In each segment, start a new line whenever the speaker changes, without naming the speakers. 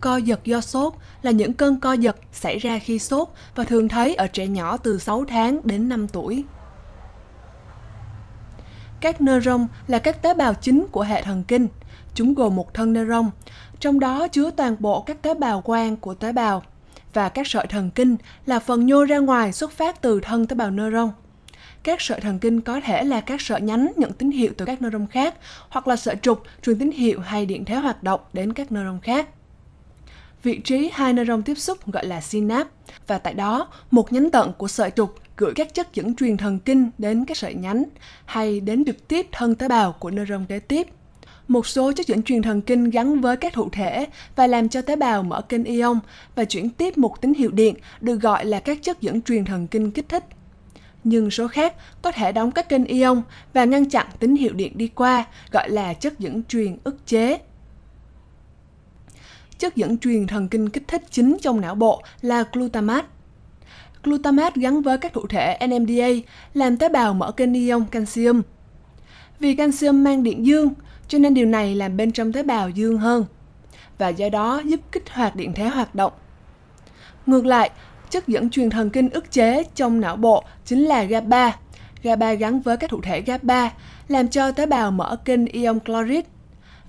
Co giật do sốt là những cơn co giật xảy ra khi sốt và thường thấy ở trẻ nhỏ từ 6 tháng đến 5 tuổi. Các neuron là các tế bào chính của hệ thần kinh. Chúng gồm một thân neuron, trong đó chứa toàn bộ các tế bào quang của tế bào và các sợi thần kinh là phần nhô ra ngoài xuất phát từ thân tế bào neuron. Các sợi thần kinh có thể là các sợi nhánh nhận tín hiệu từ các neuron khác hoặc là sợi trục truyền tín hiệu hay điện thế hoạt động đến các neuron khác vị trí hai neuron tiếp xúc gọi là synap và tại đó một nhánh tận của sợi trục gửi các chất dẫn truyền thần kinh đến các sợi nhánh hay đến trực tiếp thân tế bào của neuron kế tiếp. Một số chất dẫn truyền thần kinh gắn với các thụ thể và làm cho tế bào mở kênh ion và chuyển tiếp một tín hiệu điện được gọi là các chất dẫn truyền thần kinh kích thích nhưng số khác có thể đóng các kênh ion và ngăn chặn tín hiệu điện đi qua, gọi là chất dẫn truyền ức chế chất dẫn truyền thần kinh kích thích chính trong não bộ là glutamate. Glutamate gắn với các thụ thể NMDA làm tế bào mở kênh ion calcium. Vì calcium mang điện dương, cho nên điều này làm bên trong tế bào dương hơn và do đó giúp kích hoạt điện thế hoạt động. Ngược lại, chất dẫn truyền thần kinh ức chế trong não bộ chính là GABA. GABA gắn với các thụ thể GABA làm cho tế bào mở kênh ion chloride.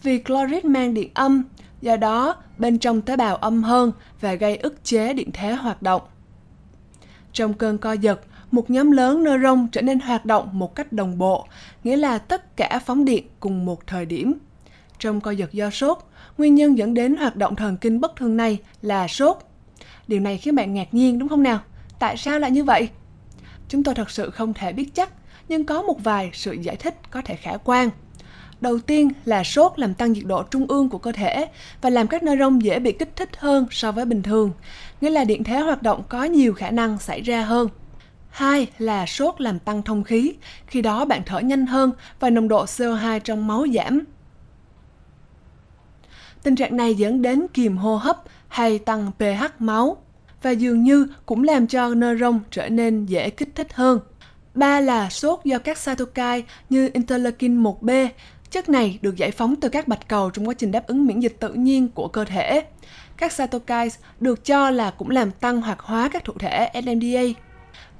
Vì chloride mang điện âm do đó bên trong tế bào âm hơn và gây ức chế điện thế hoạt động. Trong cơn co giật, một nhóm lớn neuron trở nên hoạt động một cách đồng bộ, nghĩa là tất cả phóng điện cùng một thời điểm. Trong co giật do sốt, nguyên nhân dẫn đến hoạt động thần kinh bất thường này là sốt. Điều này khiến bạn ngạc nhiên đúng không nào? Tại sao lại như vậy? Chúng tôi thật sự không thể biết chắc, nhưng có một vài sự giải thích có thể khả quan. Đầu tiên là sốt làm tăng nhiệt độ trung ương của cơ thể và làm các nơ neuron dễ bị kích thích hơn so với bình thường, nghĩa là điện thế hoạt động có nhiều khả năng xảy ra hơn. Hai là sốt làm tăng thông khí, khi đó bạn thở nhanh hơn và nồng độ CO2 trong máu giảm. Tình trạng này dẫn đến kiềm hô hấp hay tăng pH máu và dường như cũng làm cho nơ neuron trở nên dễ kích thích hơn. Ba là sốt do các cytokine như interleukin 1B Chất này được giải phóng từ các bạch cầu trong quá trình đáp ứng miễn dịch tự nhiên của cơ thể. Các cytokines được cho là cũng làm tăng hoạt hóa các thụ thể NMDA.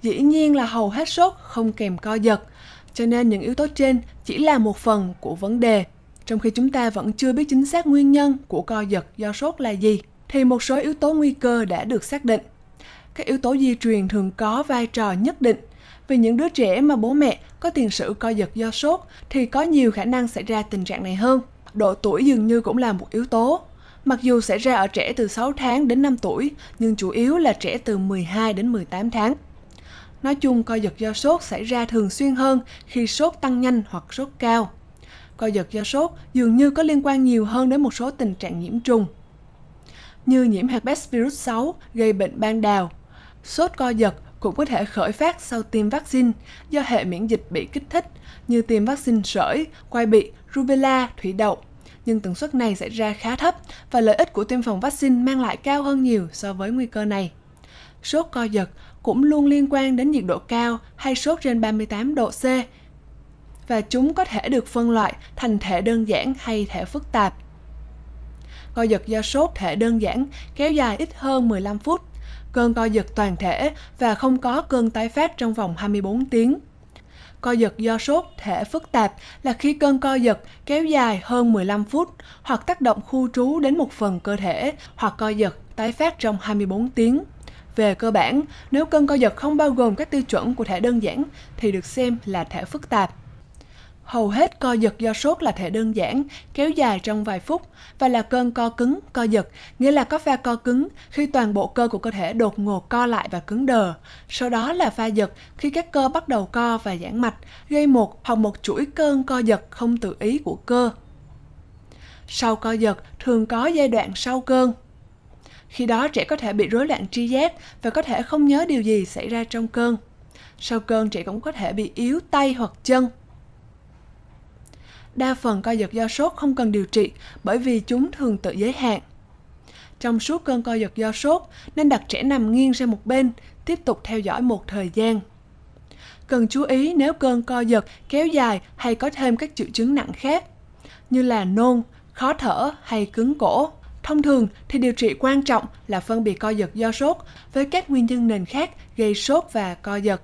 Dĩ nhiên là hầu hết sốt không kèm co giật, cho nên những yếu tố trên chỉ là một phần của vấn đề. Trong khi chúng ta vẫn chưa biết chính xác nguyên nhân của co giật do sốt là gì, thì một số yếu tố nguy cơ đã được xác định. Các yếu tố di truyền thường có vai trò nhất định vì những đứa trẻ mà bố mẹ có tiền sử co giật do sốt thì có nhiều khả năng xảy ra tình trạng này hơn. Độ tuổi dường như cũng là một yếu tố. Mặc dù xảy ra ở trẻ từ 6 tháng đến 5 tuổi, nhưng chủ yếu là trẻ từ 12 đến 18 tháng. Nói chung, co giật do sốt xảy ra thường xuyên hơn khi sốt tăng nhanh hoặc sốt cao. Co giật do sốt dường như có liên quan nhiều hơn đến một số tình trạng nhiễm trùng, như nhiễm herpes virus 6 gây bệnh ban đào, sốt co giật cũng có thể khởi phát sau tiêm vaccine do hệ miễn dịch bị kích thích như tiêm vaccine sởi, quai bị, rubella, thủy đậu. Nhưng tần suất này xảy ra khá thấp và lợi ích của tiêm phòng vaccine mang lại cao hơn nhiều so với nguy cơ này. Sốt co giật cũng luôn liên quan đến nhiệt độ cao hay sốt trên 38 độ C và chúng có thể được phân loại thành thể đơn giản hay thể phức tạp. Co giật do sốt thể đơn giản kéo dài ít hơn 15 phút cơn co giật toàn thể và không có cơn tái phát trong vòng 24 tiếng. Co giật do sốt thể phức tạp là khi cơn co giật kéo dài hơn 15 phút hoặc tác động khu trú đến một phần cơ thể hoặc co giật tái phát trong 24 tiếng. Về cơ bản, nếu cơn co giật không bao gồm các tiêu chuẩn của thể đơn giản thì được xem là thể phức tạp. Hầu hết co giật do sốt là thể đơn giản, kéo dài trong vài phút và là cơn co cứng, co giật, nghĩa là có pha co cứng khi toàn bộ cơ của cơ thể đột ngột co lại và cứng đờ. Sau đó là pha giật khi các cơ bắt đầu co và giãn mạch, gây một hoặc một chuỗi cơn co giật không tự ý của cơ. Sau co giật thường có giai đoạn sau cơn, khi đó trẻ có thể bị rối loạn tri giác và có thể không nhớ điều gì xảy ra trong cơn. Sau cơn trẻ cũng có thể bị yếu tay hoặc chân đa phần co giật do sốt không cần điều trị bởi vì chúng thường tự giới hạn. Trong suốt cơn co giật do sốt nên đặt trẻ nằm nghiêng sang một bên, tiếp tục theo dõi một thời gian. Cần chú ý nếu cơn co giật kéo dài hay có thêm các triệu chứng nặng khác như là nôn, khó thở hay cứng cổ. Thông thường thì điều trị quan trọng là phân biệt co giật do sốt với các nguyên nhân nền khác gây sốt và co giật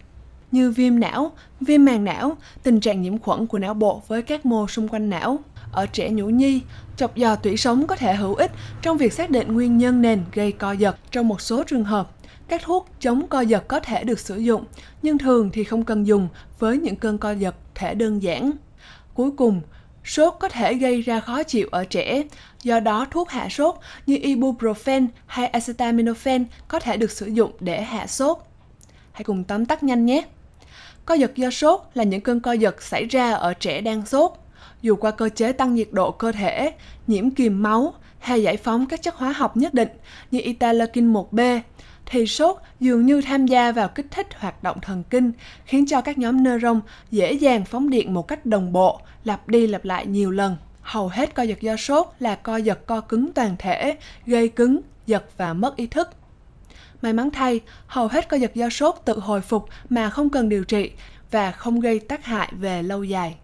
như viêm não, viêm màng não, tình trạng nhiễm khuẩn của não bộ với các mô xung quanh não. Ở trẻ nhũ nhi, chọc dò tủy sống có thể hữu ích trong việc xác định nguyên nhân nền gây co giật trong một số trường hợp. Các thuốc chống co giật có thể được sử dụng, nhưng thường thì không cần dùng với những cơn co giật thể đơn giản. Cuối cùng, sốt có thể gây ra khó chịu ở trẻ, do đó thuốc hạ sốt như ibuprofen hay acetaminophen có thể được sử dụng để hạ sốt. Hãy cùng tóm tắt nhanh nhé! Co giật do sốt là những cơn co giật xảy ra ở trẻ đang sốt, dù qua cơ chế tăng nhiệt độ cơ thể, nhiễm kìm máu hay giải phóng các chất hóa học nhất định như italakin 1B, thì sốt dường như tham gia vào kích thích hoạt động thần kinh, khiến cho các nhóm neuron dễ dàng phóng điện một cách đồng bộ, lặp đi lặp lại nhiều lần. Hầu hết co giật do sốt là co giật co cứng toàn thể, gây cứng, giật và mất ý thức. May mắn thay, hầu hết co giật do sốt tự hồi phục mà không cần điều trị và không gây tác hại về lâu dài.